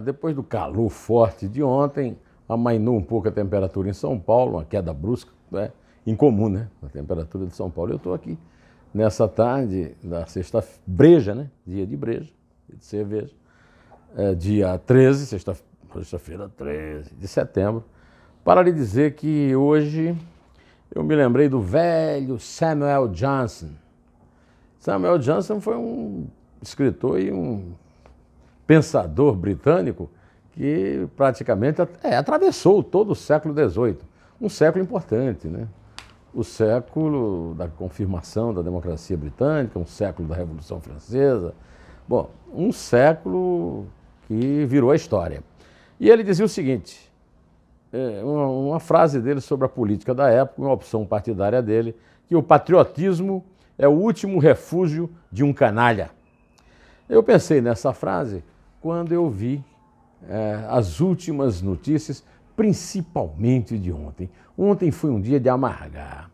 depois do calor forte de ontem, amainou um pouco a temperatura em São Paulo, uma queda brusca, né? incomum, né? A temperatura de São Paulo. Eu estou aqui nessa tarde da sexta breja, né? Dia de breja, de cerveja. É, dia 13, sexta-feira sexta 13 de setembro, para lhe dizer que hoje eu me lembrei do velho Samuel Johnson. Samuel Johnson foi um escritor e um pensador britânico que praticamente é, atravessou todo o século XVIII. Um século importante, né? O século da confirmação da democracia britânica, um século da Revolução Francesa. Bom, um século que virou a história. E ele dizia o seguinte: é, uma, frase dele sobre a política da época, uma opção partidária dele, que o patriotismo é o último refúgio de um canalha. Eu pensei nessa frase quando eu vi é, as últimas notícias, principalmente de ontem. Ontem foi um dia de amargar.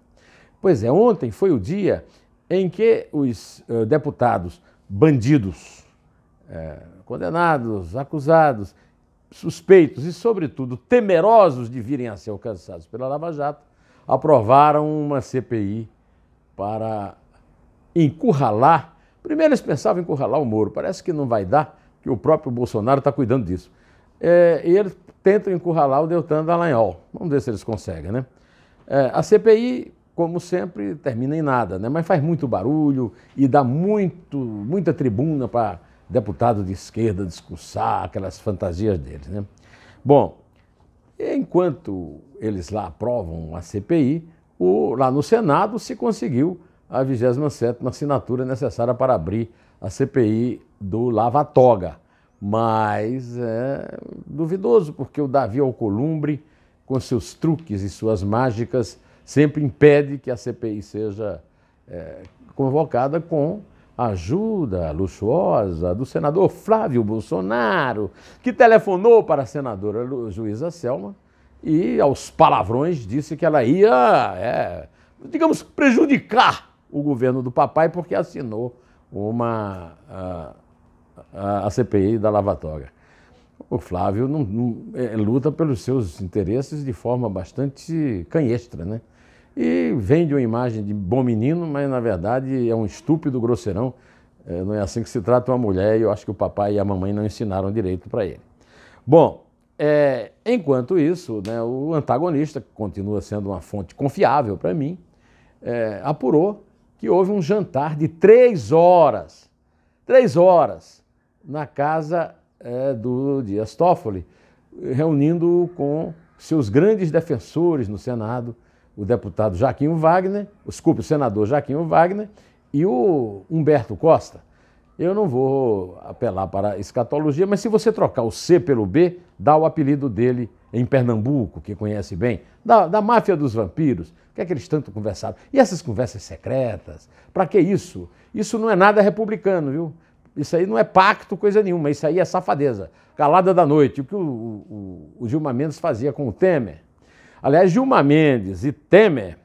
Pois é, ontem foi o dia em que os uh, deputados bandidos, é, condenados, acusados, suspeitos e, sobretudo, temerosos de virem a ser alcançados pela Lava Jato, aprovaram uma CPI para encurralar. Primeiro eles pensavam em encurralar o Moro, parece que não vai dar, que o próprio Bolsonaro está cuidando disso. É, e eles tentam encurralar o Deltan Dallagnol. Vamos ver se eles conseguem, né? É, a CPI, como sempre, termina em nada, né? Mas faz muito barulho e dá muito, muita tribuna para deputado de esquerda discursar aquelas fantasias deles, né? Bom, enquanto eles lá aprovam a CPI, o, lá no Senado se conseguiu a 27ª assinatura necessária para abrir a CPI do Lava-Toga, mas é duvidoso, porque o Davi Alcolumbre, com seus truques e suas mágicas, sempre impede que a CPI seja é, convocada com a ajuda luxuosa do senador Flávio Bolsonaro, que telefonou para a senadora juíza Selma e, aos palavrões, disse que ela ia, é, digamos, prejudicar o governo do papai porque assinou uma. Uh, a, CPI da lavatória. O Flávio não, não, é, luta pelos seus interesses de forma bastante canhestra, né? E vende uma imagem de bom menino, mas na verdade é um estúpido grosseirão. É, não é assim que se trata uma mulher e eu acho que o papai e a mamãe não ensinaram direito para ele. Bom, é, enquanto isso, né, o antagonista, que continua sendo uma fonte confiável para mim, é, apurou que houve um jantar de três horas. Três horas na casa é, do Dias Toffoli, reunindo-o com seus grandes defensores no Senado, o deputado Jaquinho Wagner, desculpe, o senador Jaquinho Wagner e o Humberto Costa. Eu não vou apelar para a escatologia, mas se você trocar o C pelo B, dá o apelido dele em Pernambuco, que conhece bem, da, da máfia dos vampiros. O que é que eles tanto conversaram? E essas conversas secretas? Para que isso? Isso não é nada republicano, viu? Isso aí não é pacto, coisa nenhuma, isso aí é safadeza. Calada da noite, o que o, o, o Gilmar Mendes fazia com o Temer. Aliás, Gilmar Mendes e Temer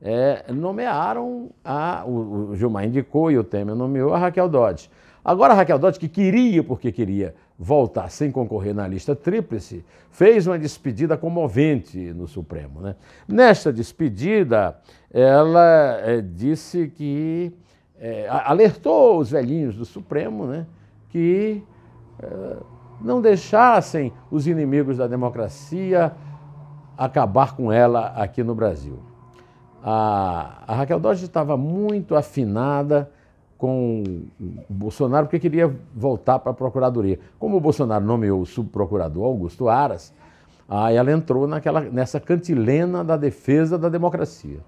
é, nomearam a. O, o, Gilmar indicou e o Temer nomeou a Raquel Dodge. Agora, a Raquel Dodge, que queria, porque queria voltar sem concorrer na lista tríplice, fez uma despedida comovente no Supremo. Né? Nesta despedida, ela é, disse que é, alertou os velhinhos do Supremo né, que é, não deixassem os inimigos da democracia acabar com ela aqui no Brasil. A, a Raquel Dodge estava muito afinada com o Bolsonaro porque queria voltar para a Procuradoria. Como o Bolsonaro nomeou o subprocurador Augusto Aras, aí ela entrou naquela, nessa cantilena da defesa da democracia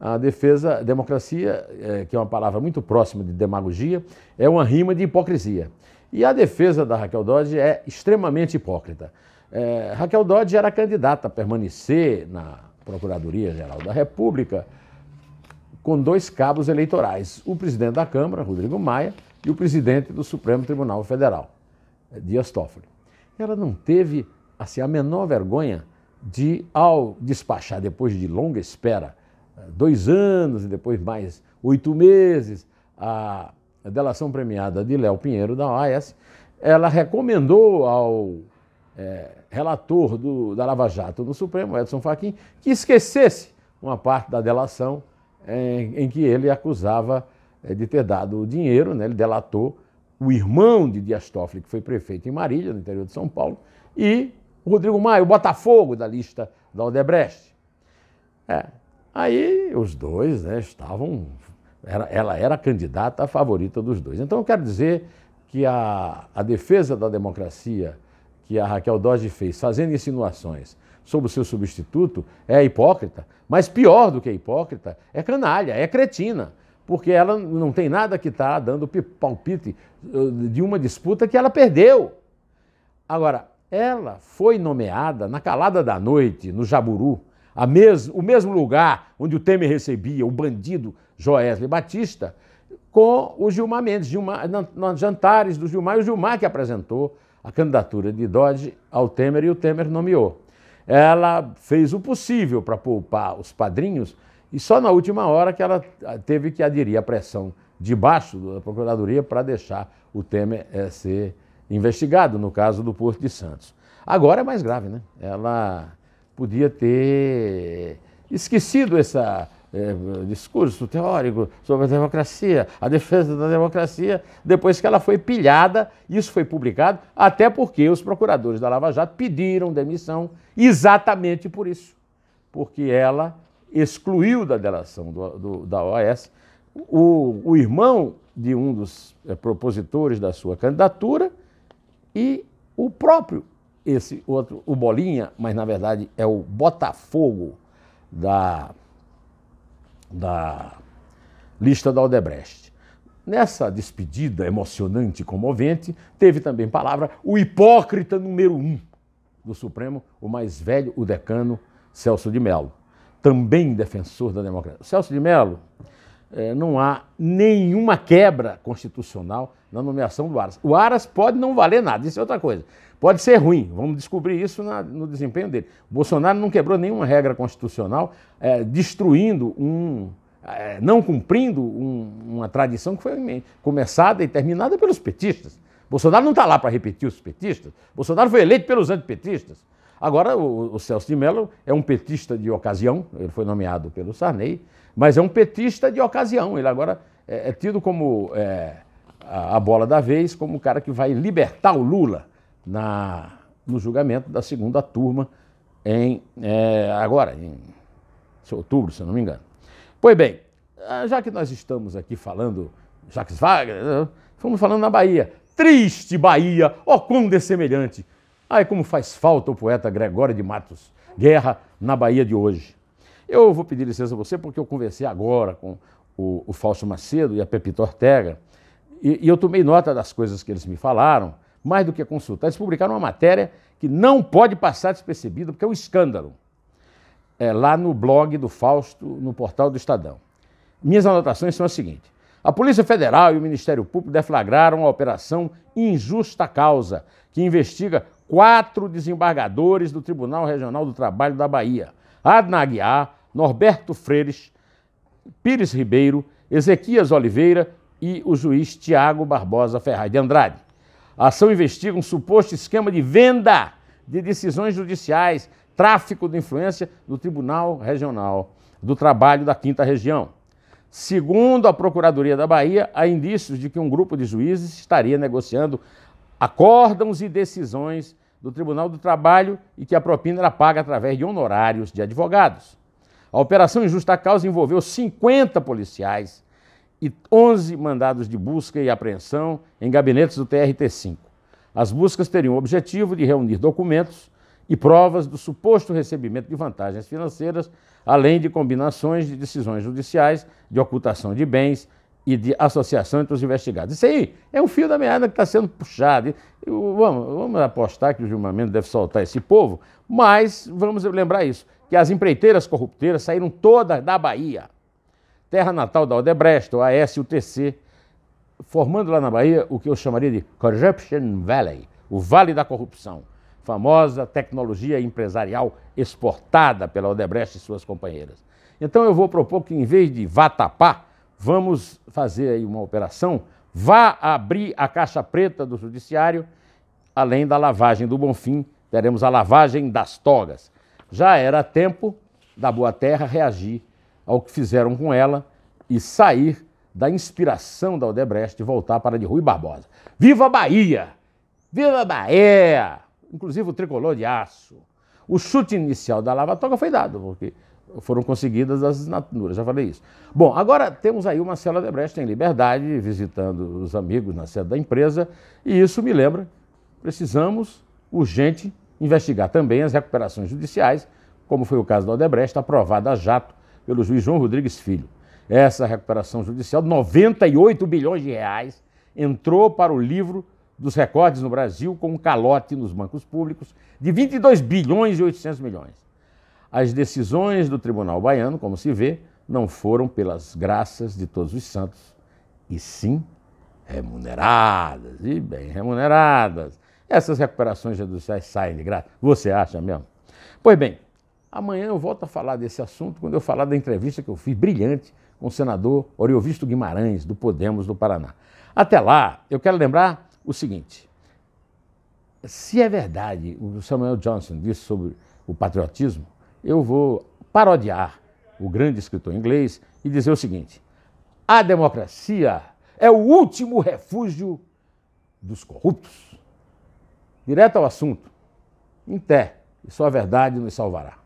a defesa, a democracia, é, que é uma palavra muito próxima de demagogia, é uma rima de hipocrisia. E a defesa da Raquel Dodge é extremamente hipócrita. É, Raquel Dodge era candidata a permanecer na Procuradoria-Geral da República com dois cabos eleitorais, o presidente da Câmara, Rodrigo Maia, e o presidente do Supremo Tribunal Federal, é, Dias Toffoli. Ela não teve assim, a menor vergonha de, ao despachar, depois de longa espera, eh, dois anos e depois mais oito meses, a delação premiada de Léo Pinheiro da OAS, ela recomendou ao é, relator do, da Lava Jato no Supremo, Edson Fachin, que esquecesse uma parte da delação em, eh, em que ele acusava é, de ter dado o dinheiro, né? ele delatou o irmão de Dias Toffoli, que foi prefeito em Marília, no interior de São Paulo, e Rodrigo Maia, o Botafogo da lista da Odebrecht. É, Aí os dois né, estavam. Era, ela era a candidata favorita dos dois. Então eu quero dizer que a, a defesa da democracia que a Raquel Dodge fez, fazendo insinuações sobre o seu substituto, é hipócrita, mas pior do que hipócrita, é canalha, é cretina, porque ela não tem nada que está dando palpite uh, de uma disputa que ela perdeu. Agora, ela foi nomeada na calada da noite, no Jaburu, mes o mesmo lugar onde o Temer recebia o bandido Joesley Batista, com o Gilmar Mendes, nos jantares do Gilmar, e o Gilmar que apresentou a candidatura de Dodge ao Temer e o Temer nomeou. Ela fez o possível para poupar os padrinhos e só na última hora que ela ah, teve que aderir à pressão debaixo da Procuradoria para deixar o Temer eh, ser investigado, no caso do Porto de Santos. Agora é mais grave, né? Ela podia ter esquecido esse eh, discurso teórico sobre a democracia, a defesa da democracia, depois que ela foi pilhada, isso foi publicado, até porque os procuradores da Lava Jato pediram demissão exatamente por isso, porque ela excluiu da delação do, do, da OAS o, o irmão de um dos eh, propositores da sua candidatura e o próprio esse outro, o Bolinha, mas na verdade é o Botafogo da, da lista da Odebrecht. Nessa despedida emocionante e comovente, teve também palavra o hipócrita número um do Supremo, o mais velho, o decano Celso de Mello, também defensor da democracia. Celso de Mello é, não há nenhuma quebra constitucional na nomeação do Aras. O Aras pode não valer nada, isso é outra coisa. Pode ser ruim, vamos descobrir isso na, no desempenho dele. O Bolsonaro não quebrou nenhuma regra constitucional, é, destruindo um. É, não cumprindo um, uma tradição que foi começada e terminada pelos petistas. Bolsonaro não está lá para repetir os petistas. Bolsonaro foi eleito pelos antipetistas. Agora, o, o Celso de Mello é um petista de ocasião, ele foi nomeado pelo Sarney, mas é um petista de ocasião. Ele agora é, é tido como é, a, a, bola da vez, como o cara que vai libertar o Lula na, no julgamento da segunda turma em é, agora, em outubro, se eu não me engano. Pois bem, ah, já que nós estamos aqui falando Jacques Wagner, fomos né, falando na Bahia. Triste Bahia, ó oh, quão dessemelhante! Ai, como faz falta o poeta Gregório de Matos Guerra na Bahia de hoje. Eu vou pedir licença a você porque eu conversei agora com o, o Fausto Macedo e a Pepita Ortega e, e eu tomei nota das coisas que eles me falaram, mais do que consultar. Eles publicaram uma matéria que não pode passar despercebida porque é um escândalo. É, lá no blog do Fausto, no portal do Estadão. Minhas anotações são as seguintes. A Polícia Federal e o Ministério Público deflagraram a Operação Injusta Causa, que investiga quatro desembargadores do Tribunal Regional do Trabalho da Bahia: Adna Aguiar, Norberto Freires, Pires Ribeiro, Ezequias Oliveira e o juiz Tiago Barbosa Ferraz de Andrade. A ação investiga um suposto esquema de venda de decisões judiciais, tráfico de influência do Tribunal Regional do Trabalho da Quinta Região. Segundo a Procuradoria da Bahia, há indícios de que um grupo de juízes estaria negociando acórdãos e decisões do Tribunal do Trabalho e que a propina era paga através de honorários de advogados. A operação injusta causa envolveu 50 policiais e 11 mandados de busca e apreensão em gabinetes do TRT-5. As buscas teriam o objetivo de reunir documentos e provas do suposto recebimento de vantagens financeiras, além de combinações de decisões judiciais de ocultação de bens, e de associação entre os investigados. Isso aí é um fio da meada que está sendo puxado. Vamos, vamos apostar que o julgamento deve soltar esse povo, mas vamos lembrar isso, que as empreiteiras corrupteiras saíram todas da Bahia. Terra natal da Odebrecht, o AS e o TC, formando lá na Bahia o que eu chamaria de Corruption Valley, o Vale da Corrupção, famosa tecnologia empresarial exportada pela Odebrecht e suas companheiras. Então eu vou propor que em vez de vatapá, vamos fazer aí uma operação, vá abrir a caixa preta do judiciário, além da lavagem do Bonfim, teremos a lavagem das togas. Já era tempo da Boa Terra reagir ao que fizeram com ela e sair da inspiração da Odebrecht e voltar para de Rui Barbosa. Viva a Bahia! Viva a Bahia! Inclusive o tricolor de aço. O chute inicial da Lava Toga foi dado, porque foram conseguidas as assinaturas, já falei isso. Bom, agora temos aí o Marcelo Odebrecht em liberdade, visitando os amigos na sede da empresa, e isso me lembra, precisamos urgente investigar também as recuperações judiciais, como foi o caso da Odebrecht, aprovada a jato pelo juiz João Rodrigues Filho. Essa recuperação judicial, 98 bilhões de reais, entrou para o livro dos recordes no Brasil com um calote nos bancos públicos de 22 bilhões e 800 milhões. As decisões do tribunal baiano, como se vê, não foram pelas graças de todos os santos, e sim remuneradas, e bem remuneradas. Essas recuperações judiciais saem de graça. Você acha mesmo? Pois bem, amanhã eu volto a falar desse assunto quando eu falar da entrevista que eu fiz brilhante com o senador Oriovisto Guimarães, do Podemos do Paraná. Até lá, eu quero lembrar o seguinte: se é verdade o Samuel Johnson disse sobre o patriotismo, eu vou parodiar o grande escritor inglês e dizer o seguinte: a democracia é o último refúgio dos corruptos. Direto ao assunto, em té, e só a verdade nos salvará.